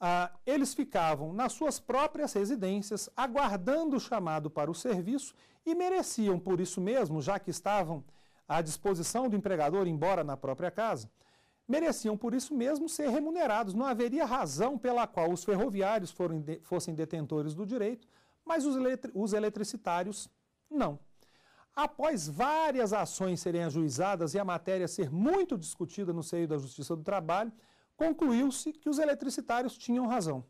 Ah, eles ficavam nas suas próprias residências, aguardando o chamado para o serviço e mereciam, por isso mesmo, já que estavam à disposição do empregador, embora na própria casa, mereciam por isso mesmo ser remunerados. Não haveria razão pela qual os ferroviários fossem detentores do direito, mas os, eletri, os eletricitários não. Após várias ações serem ajuizadas e a matéria ser muito discutida no seio da Justiça do Trabalho, concluiu-se que os eletricitários tinham razão.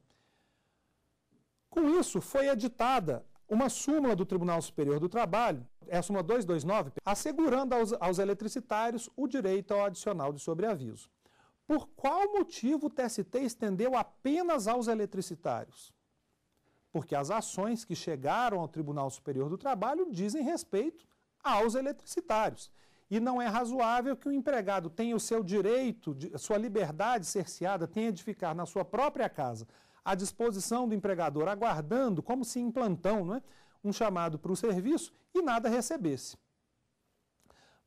Com isso, foi editada uma súmula do Tribunal Superior do Trabalho, é a súmula 229, assegurando aos, aos eletricitários o direito ao adicional de sobreaviso. Por qual motivo o TST estendeu apenas aos eletricitários? Porque as ações que chegaram ao Tribunal Superior do Trabalho dizem respeito aos eletricitários. E não é razoável que o empregado tenha o seu direito, sua liberdade cerceada, tenha de ficar na sua própria casa, à disposição do empregador, aguardando, como se em plantão, não é? um chamado para o serviço e nada recebesse.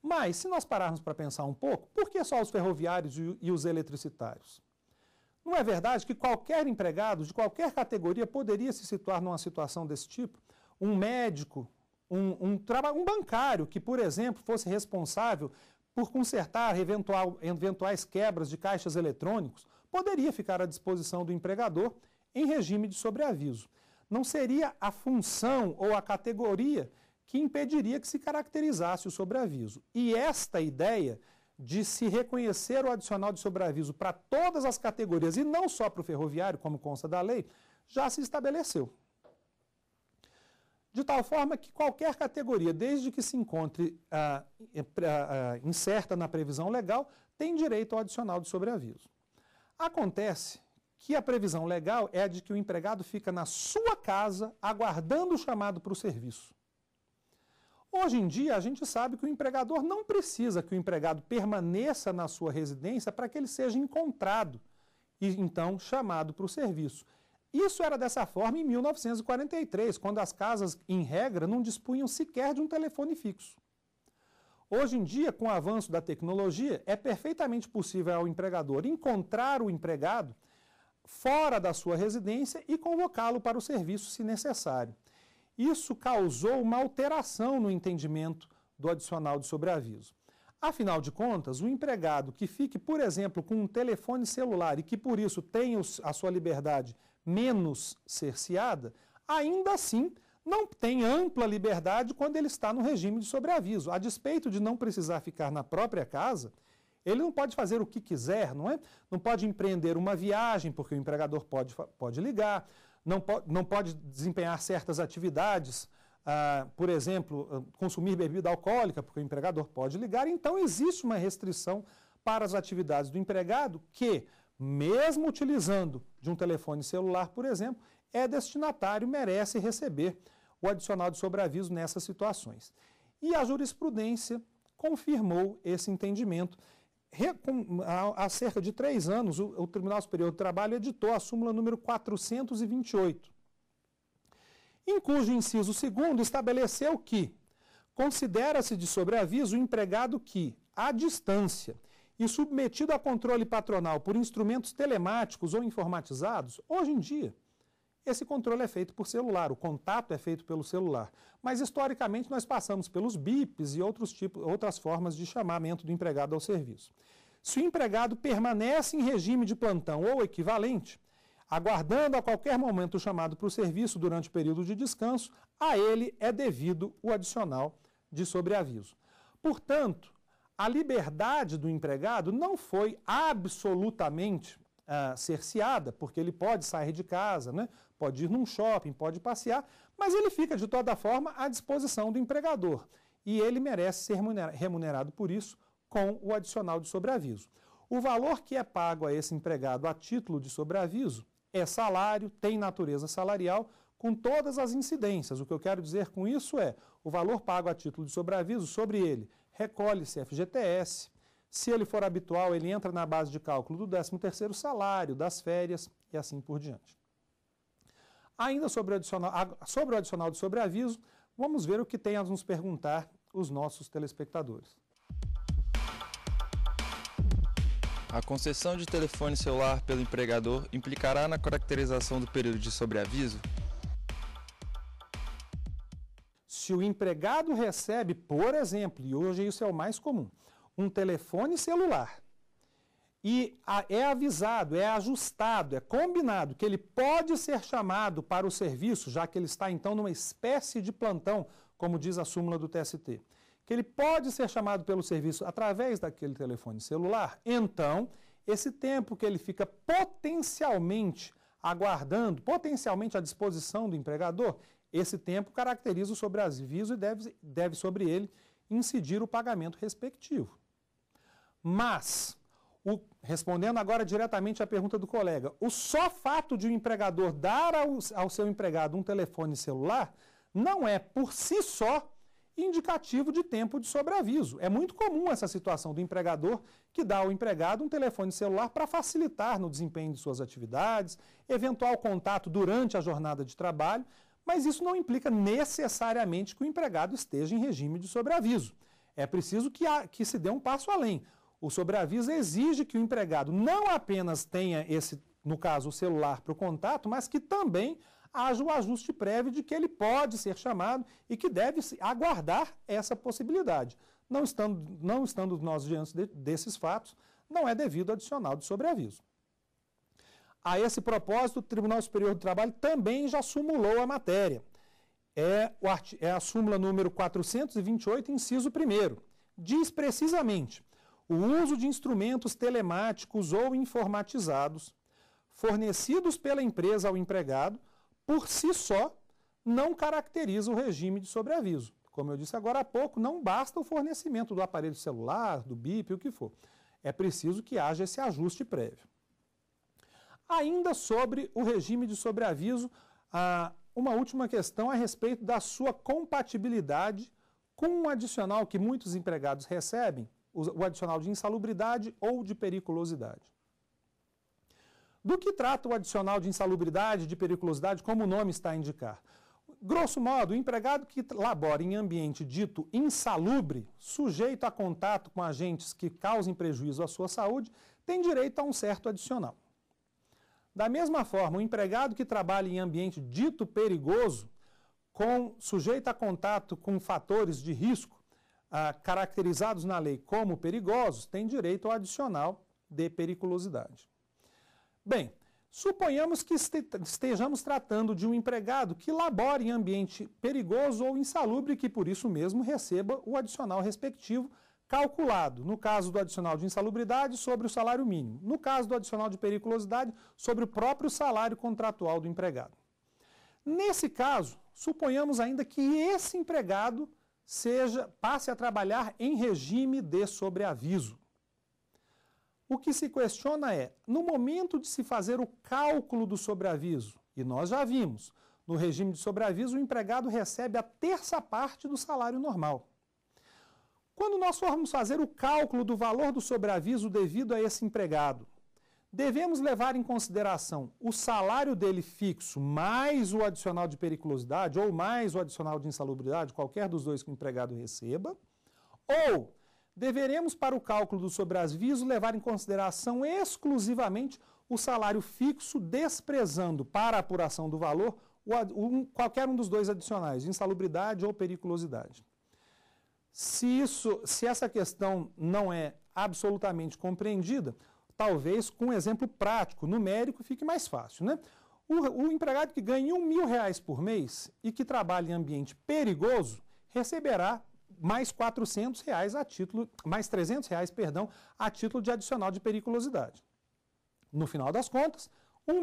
Mas, se nós pararmos para pensar um pouco, por que só os ferroviários e os eletricitários? Não é verdade que qualquer empregado de qualquer categoria poderia se situar numa situação desse tipo? Um médico um, um, um bancário que, por exemplo, fosse responsável por consertar eventual, eventuais quebras de caixas eletrônicos, poderia ficar à disposição do empregador em regime de sobreaviso. Não seria a função ou a categoria que impediria que se caracterizasse o sobreaviso. E esta ideia de se reconhecer o adicional de sobreaviso para todas as categorias e não só para o ferroviário, como consta da lei, já se estabeleceu de tal forma que qualquer categoria, desde que se encontre ah, ah, ah, incerta na previsão legal, tem direito ao adicional de sobreaviso. Acontece que a previsão legal é a de que o empregado fica na sua casa aguardando o chamado para o serviço. Hoje em dia, a gente sabe que o empregador não precisa que o empregado permaneça na sua residência para que ele seja encontrado e então chamado para o serviço. Isso era dessa forma em 1943, quando as casas, em regra, não dispunham sequer de um telefone fixo. Hoje em dia, com o avanço da tecnologia, é perfeitamente possível ao empregador encontrar o empregado fora da sua residência e convocá-lo para o serviço se necessário. Isso causou uma alteração no entendimento do adicional de sobreaviso. Afinal de contas, o empregado que fique, por exemplo, com um telefone celular e que por isso tenha a sua liberdade menos cerceada, ainda assim não tem ampla liberdade quando ele está no regime de sobreaviso. A despeito de não precisar ficar na própria casa, ele não pode fazer o que quiser, não é? Não pode empreender uma viagem, porque o empregador pode, pode ligar, não, po não pode desempenhar certas atividades, ah, por exemplo, ah, consumir bebida alcoólica, porque o empregador pode ligar. Então, existe uma restrição para as atividades do empregado que mesmo utilizando de um telefone celular, por exemplo, é destinatário, merece receber o adicional de sobreaviso nessas situações. E a jurisprudência confirmou esse entendimento. Há cerca de três anos, o Tribunal Superior do Trabalho editou a súmula número 428, em cujo inciso segundo estabeleceu que considera-se de sobreaviso o empregado que, à distância, e submetido a controle patronal por instrumentos telemáticos ou informatizados, hoje em dia, esse controle é feito por celular, o contato é feito pelo celular. Mas, historicamente, nós passamos pelos BIPs e outros tipos, outras formas de chamamento do empregado ao serviço. Se o empregado permanece em regime de plantão ou equivalente, aguardando a qualquer momento o chamado para o serviço durante o período de descanso, a ele é devido o adicional de sobreaviso. Portanto, a liberdade do empregado não foi absolutamente ah, cerceada, porque ele pode sair de casa, né? pode ir num shopping, pode passear, mas ele fica, de toda forma, à disposição do empregador. E ele merece ser remunerado por isso com o adicional de sobreaviso. O valor que é pago a esse empregado a título de sobreaviso é salário, tem natureza salarial, com todas as incidências. O que eu quero dizer com isso é: o valor pago a título de sobreaviso sobre ele recolhe-se FGTS. Se ele for habitual, ele entra na base de cálculo do 13º salário, das férias e assim por diante. Ainda sobre o adicional, sobre o adicional de sobreaviso, vamos ver o que tem a nos perguntar os nossos telespectadores. A concessão de telefone celular pelo empregador implicará na caracterização do período de sobreaviso? Se o empregado recebe, por exemplo, e hoje isso é o mais comum, um telefone celular e é avisado, é ajustado, é combinado que ele pode ser chamado para o serviço, já que ele está então numa espécie de plantão, como diz a súmula do TST, que ele pode ser chamado pelo serviço através daquele telefone celular, então esse tempo que ele fica potencialmente aguardando, potencialmente à disposição do empregador, esse tempo caracteriza o sobreaviso e deve, deve sobre ele incidir o pagamento respectivo. Mas, o, respondendo agora diretamente à pergunta do colega, o só fato de o um empregador dar ao, ao seu empregado um telefone celular não é, por si só, indicativo de tempo de sobreaviso. É muito comum essa situação do empregador que dá ao empregado um telefone celular para facilitar no desempenho de suas atividades, eventual contato durante a jornada de trabalho, mas isso não implica necessariamente que o empregado esteja em regime de sobreaviso. É preciso que, a, que se dê um passo além. O sobreaviso exige que o empregado não apenas tenha esse, no caso, o celular para o contato, mas que também haja o ajuste prévio de que ele pode ser chamado e que deve aguardar essa possibilidade. Não estando, não estando nós diante de, desses fatos, não é devido adicional de sobreaviso. A esse propósito, o Tribunal Superior do Trabalho também já sumulou a matéria. É, é a súmula número 428, inciso 1. Diz precisamente: o uso de instrumentos telemáticos ou informatizados fornecidos pela empresa ao empregado, por si só, não caracteriza o regime de sobreaviso. Como eu disse agora há pouco, não basta o fornecimento do aparelho celular, do BIP, o que for. É preciso que haja esse ajuste prévio. Ainda sobre o regime de sobreaviso, uma última questão a respeito da sua compatibilidade com um adicional que muitos empregados recebem, o adicional de insalubridade ou de periculosidade. Do que trata o adicional de insalubridade, de periculosidade, como o nome está a indicar? Grosso modo, o empregado que labora em ambiente dito insalubre, sujeito a contato com agentes que causem prejuízo à sua saúde, tem direito a um certo adicional. Da mesma forma, o empregado que trabalha em ambiente dito perigoso, com sujeito a contato com fatores de risco ah, caracterizados na lei como perigosos, tem direito ao adicional de periculosidade. Bem, suponhamos que estejamos tratando de um empregado que labore em ambiente perigoso ou insalubre e que por isso mesmo receba o adicional respectivo calculado, no caso do adicional de insalubridade, sobre o salário mínimo, no caso do adicional de periculosidade, sobre o próprio salário contratual do empregado. Nesse caso, suponhamos ainda que esse empregado seja passe a trabalhar em regime de sobreaviso. O que se questiona é, no momento de se fazer o cálculo do sobreaviso, e nós já vimos, no regime de sobreaviso o empregado recebe a terça parte do salário normal. Quando nós formos fazer o cálculo do valor do sobreaviso devido a esse empregado, devemos levar em consideração o salário dele fixo mais o adicional de periculosidade ou mais o adicional de insalubridade, qualquer dos dois que o empregado receba, ou deveremos, para o cálculo do sobreaviso, levar em consideração exclusivamente o salário fixo, desprezando para apuração do valor o, um, qualquer um dos dois adicionais, insalubridade ou periculosidade. Se, isso, se essa questão não é absolutamente compreendida, talvez com um exemplo prático, numérico, fique mais fácil. Né? O, o empregado que ganha um mil reais por mês e que trabalha em ambiente perigoso receberá mais 400 reais a título, mais 300 reais, perdão, a título de adicional de periculosidade. No final das contas, R$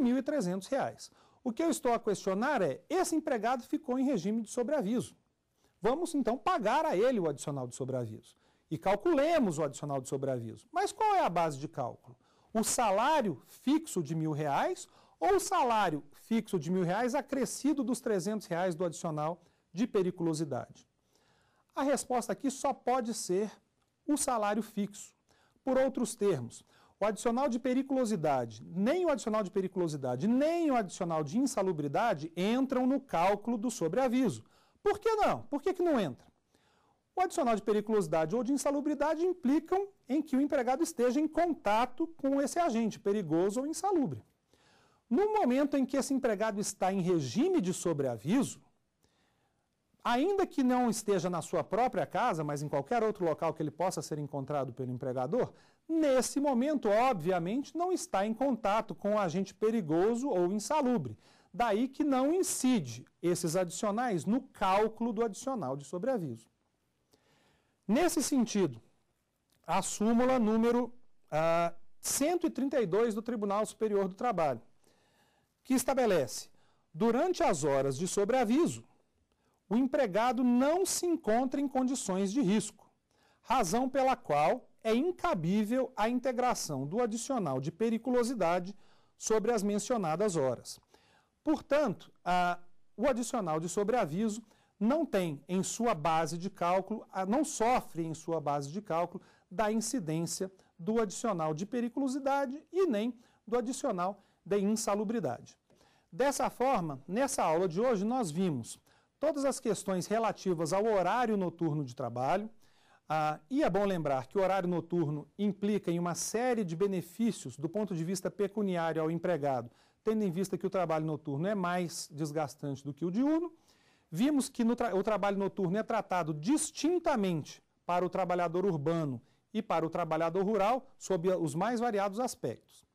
reais. O que eu estou a questionar é, esse empregado ficou em regime de sobreaviso. Vamos então pagar a ele o adicional de sobreaviso e calculemos o adicional de sobreaviso. Mas qual é a base de cálculo? O salário fixo de mil reais ou o salário fixo de mil reais acrescido dos 300 reais do adicional de periculosidade? A resposta aqui só pode ser o salário fixo. Por outros termos, o adicional de periculosidade, nem o adicional de periculosidade, nem o adicional de insalubridade entram no cálculo do sobreaviso. Por que não? Por que, que não entra? O adicional de periculosidade ou de insalubridade implicam em que o empregado esteja em contato com esse agente perigoso ou insalubre. No momento em que esse empregado está em regime de sobreaviso, ainda que não esteja na sua própria casa, mas em qualquer outro local que ele possa ser encontrado pelo empregador, nesse momento, obviamente, não está em contato com o agente perigoso ou insalubre. Daí que não incide esses adicionais no cálculo do adicional de sobreaviso. Nesse sentido, a súmula número ah, 132 do Tribunal Superior do Trabalho, que estabelece, durante as horas de sobreaviso, o empregado não se encontra em condições de risco, razão pela qual é incabível a integração do adicional de periculosidade sobre as mencionadas horas. Portanto, a, o adicional de sobreaviso não tem em sua base de cálculo, a, não sofre em sua base de cálculo da incidência do adicional de periculosidade e nem do adicional de insalubridade. Dessa forma, nessa aula de hoje nós vimos todas as questões relativas ao horário noturno de trabalho, ah, e é bom lembrar que o horário noturno implica em uma série de benefícios do ponto de vista pecuniário ao empregado tendo em vista que o trabalho noturno é mais desgastante do que o diurno. Vimos que tra o trabalho noturno é tratado distintamente para o trabalhador urbano e para o trabalhador rural, sob os mais variados aspectos.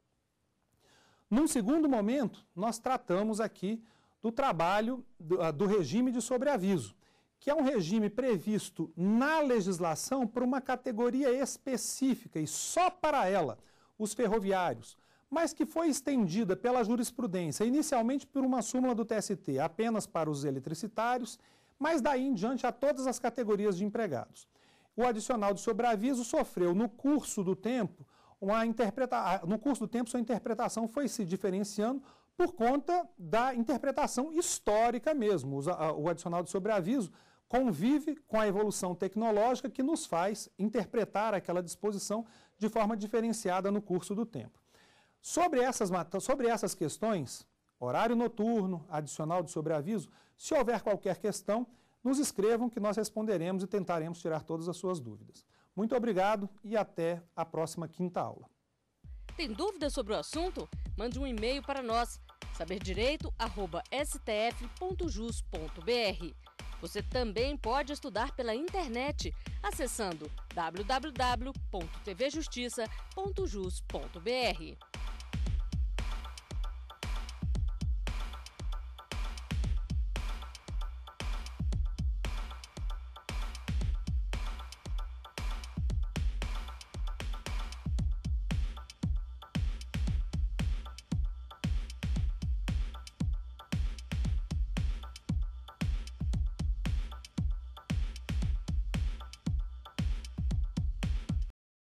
Num segundo momento, nós tratamos aqui do trabalho do, ah, do regime de sobreaviso, que é um regime previsto na legislação para uma categoria específica e só para ela, os ferroviários mas que foi estendida pela jurisprudência, inicialmente por uma súmula do TST apenas para os eletricitários, mas daí em diante a todas as categorias de empregados. O adicional de sobreaviso sofreu no curso do tempo uma interpreta... no curso do tempo sua interpretação foi se diferenciando por conta da interpretação histórica mesmo. O adicional de sobreaviso convive com a evolução tecnológica que nos faz interpretar aquela disposição de forma diferenciada no curso do tempo. Sobre essas, sobre essas questões, horário noturno, adicional de sobreaviso, se houver qualquer questão, nos escrevam que nós responderemos e tentaremos tirar todas as suas dúvidas. Muito obrigado e até a próxima quinta aula. Tem dúvidas sobre o assunto? Mande um e-mail para nós, saberdireito.stf.jus.br. Você também pode estudar pela internet acessando www.tvjustiça.jus.br.